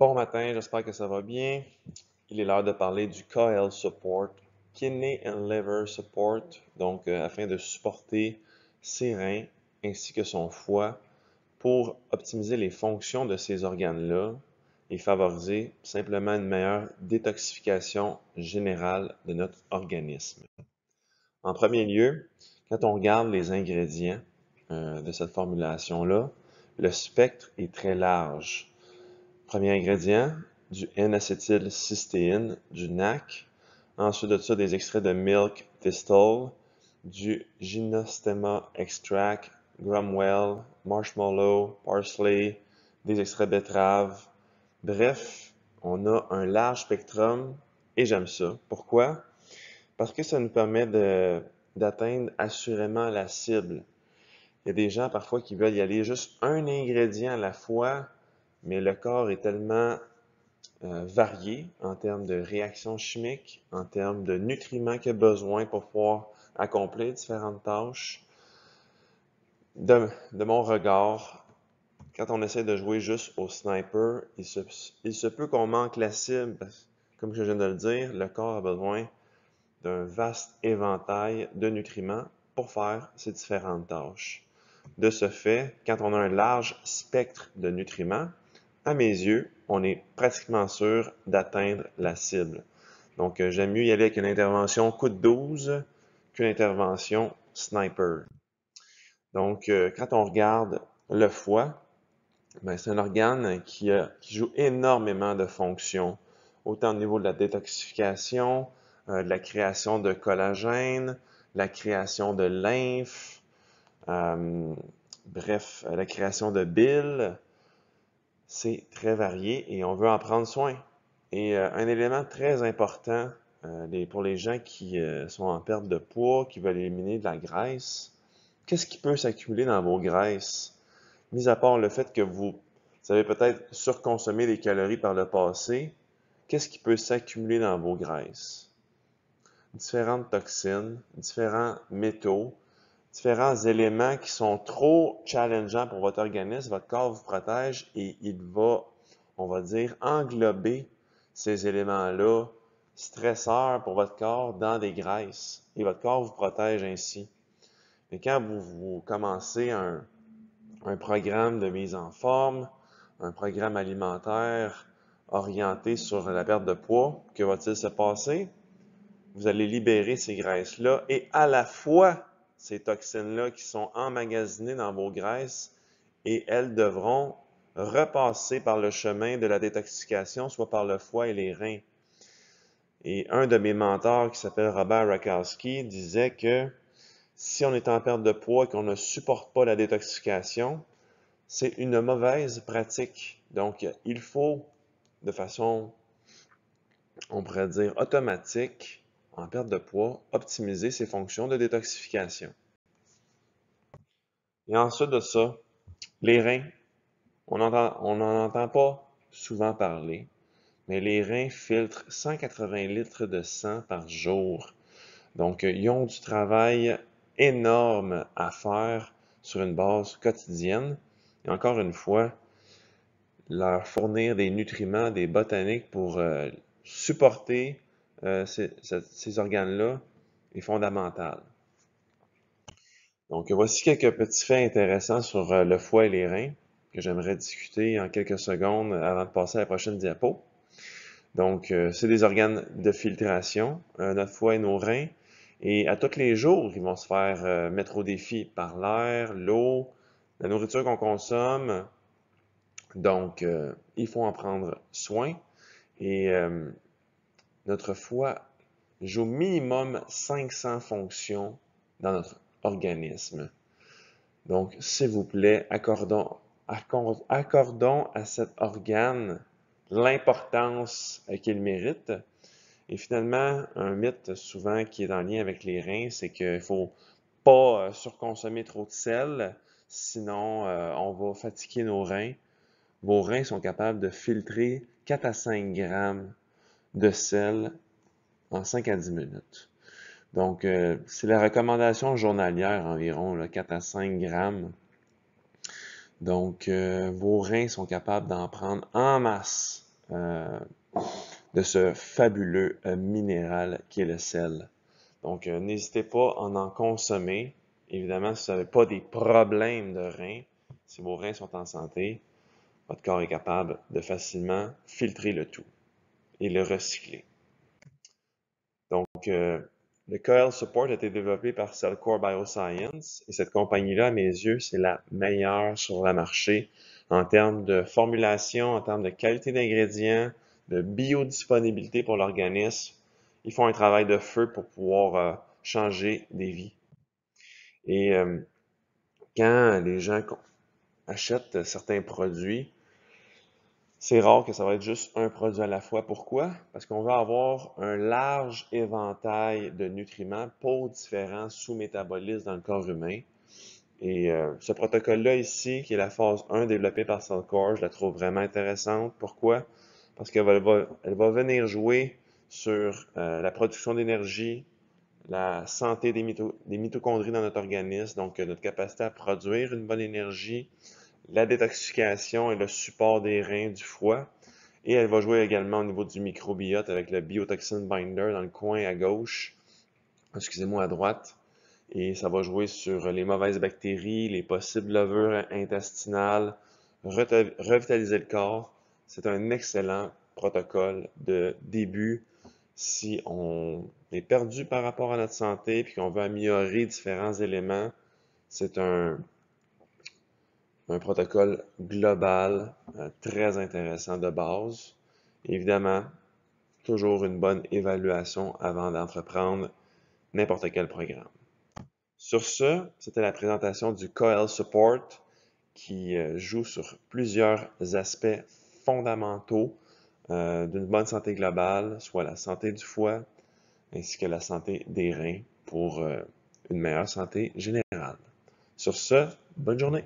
Bon matin, j'espère que ça va bien. Il est l'heure de parler du KL Support, Kidney and Liver Support, donc euh, afin de supporter ses reins ainsi que son foie pour optimiser les fonctions de ces organes-là et favoriser simplement une meilleure détoxification générale de notre organisme. En premier lieu, quand on regarde les ingrédients euh, de cette formulation-là, le spectre est très large Premier ingrédient, du N-acétylcystéine, du NAC. Ensuite de ça, des extraits de milk thistle, du Gynostema extract, grumwell, marshmallow, parsley, des extraits de betterave. Bref, on a un large spectrum et j'aime ça. Pourquoi? Parce que ça nous permet d'atteindre assurément la cible. Il y a des gens parfois qui veulent y aller juste un ingrédient à la fois mais le corps est tellement euh, varié en termes de réactions chimiques, en termes de nutriments qu'il a besoin pour pouvoir accomplir différentes tâches. De, mon regard, quand on essaie de jouer juste au sniper, il il se peut qu'on manque la cible. Comme je viens de le dire, le corps a besoin d'un vaste éventail de nutriments pour faire ses différentes tâches. De ce fait, quand on a un large spectre de nutriments, à mes yeux, on est pratiquement sûr d'atteindre la cible. Donc, euh, j'aime mieux y aller avec une intervention coup 12 qu'une intervention sniper. Donc, euh, quand on regarde le foie, ben, c'est un organe qui, joue énormément de fonctions, autant au niveau de la détoxification, euh, de la création de collagène, la création de lymphe, bref, la création de bile, c'est très varié et on veut en prendre soin. Et euh, un élément très important euh, pour les gens qui euh, sont en perte de poids, qui veulent éliminer de la graisse, qu'est-ce qui peut s'accumuler dans vos graisses? Mis à part le fait que vous, vous avez peut-être surconsommé des calories par le passé, qu'est-ce qui peut s'accumuler dans vos graisses? Différentes toxines, différents métaux, différents éléments qui sont trop challengeants pour votre organisme, votre corps vous protège et il va, on va dire, englober ces éléments-là stresseurs pour votre corps dans des graisses. Et votre corps vous protège ainsi. Mais quand vous, commencez un programme de mise en forme, un programme alimentaire orienté sur la perte de poids, que va-t-il se passer? Vous allez libérer ces graisses-là et à la fois ces toxines-là qui sont emmagasinées dans vos graisses et elles devront repasser par le chemin de la détoxification, soit par le foie et les reins. Et un de mes mentors, qui s'appelle Robert Rakowski, disait que si on est en perte de poids et qu'on ne supporte pas la détoxification, c'est une mauvaise pratique. Donc, il faut, de façon, on pourrait dire, automatique, en perte de poids, optimiser ses fonctions de détoxification. Et ensuite de ça, les reins, on n'en entend pas souvent parler, mais les reins filtrent 180 litres de sang par jour. Donc, euh, ils ont du travail énorme à faire sur une base quotidienne. Et encore une fois, leur fournir des nutriments, des botaniques pour euh, supporter euh, ces, organes-là est fondamental. Donc, voici quelques petits faits intéressants sur euh, le foie et les reins que j'aimerais discuter en quelques secondes avant de passer à la prochaine diapo. Donc, euh, c'est des organes de filtration, notre foie et nos reins. Et à tous les jours, ils vont se faire mettre au défi par l'air, l'eau, la nourriture qu'on consomme. Donc, il faut en prendre soin. Et notre foi joue minimum 500 fonctions dans notre organisme. Donc, s'il vous plaît, accordons, à cet organe l'importance qu'il mérite. Et finalement, un mythe souvent qui est en lien avec les reins, c'est qu'il ne faut pas euh, surconsommer trop de sel, sinon euh, on va fatiguer nos reins. Vos reins sont capables de filtrer 4 à 5 grammes de sel en 5 à 10 minutes. Donc, euh, c'est la recommandation journalière environ, 4 à 5 grammes. Donc, euh, vos reins sont capables d'en prendre en masse euh, de ce fabuleux minéral qui est le sel. Donc, n'hésitez pas à en consommer. Évidemment, si vous n'avez pas des problèmes de reins, si vos reins sont en santé, votre corps est capable de facilement filtrer le tout et le recycler. Donc, euh, le COEL Support a été développé par Cellcore Bioscience et cette compagnie-là, à mes yeux, c'est la meilleure sur le marché en termes de formulation, en termes de qualité d'ingrédients, de biodisponibilité pour l'organisme. Ils font un travail de feu pour pouvoir euh, changer des vies. Et euh, quand les gens achètent certains produits, c'est rare que ça va être juste un produit à la fois. Pourquoi? Parce qu'on va avoir un large éventail de nutriments pour différents sous-métabolismes dans le corps humain. Et euh, ce protocole-là ici, qui est la phase 1 développée par Cellcore, je la trouve vraiment intéressante. Pourquoi? Parce qu'elle va, elle va venir jouer sur euh, la production d'énergie, la santé des, mitochondries dans notre organisme, donc euh, notre capacité à produire une bonne énergie, la détoxification et le support des reins du foie. Et elle va jouer également au niveau du microbiote avec le biotoxin binder dans le coin à gauche, excusez-moi à droite. Et ça va jouer sur les mauvaises bactéries, les possibles levures intestinales, revitaliser le corps. C'est un excellent protocole de début si on est perdu par rapport à notre santé puis qu'on veut améliorer différents éléments. C'est un un protocole global euh, très intéressant de base. Évidemment, toujours une bonne évaluation avant d'entreprendre n'importe quel programme. Sur ce, c'était la présentation du COEL Support qui euh, joue sur plusieurs aspects fondamentaux euh, d'une bonne santé globale, soit la santé du foie ainsi que la santé des reins pour une meilleure santé générale. Sur ce, bonne journée!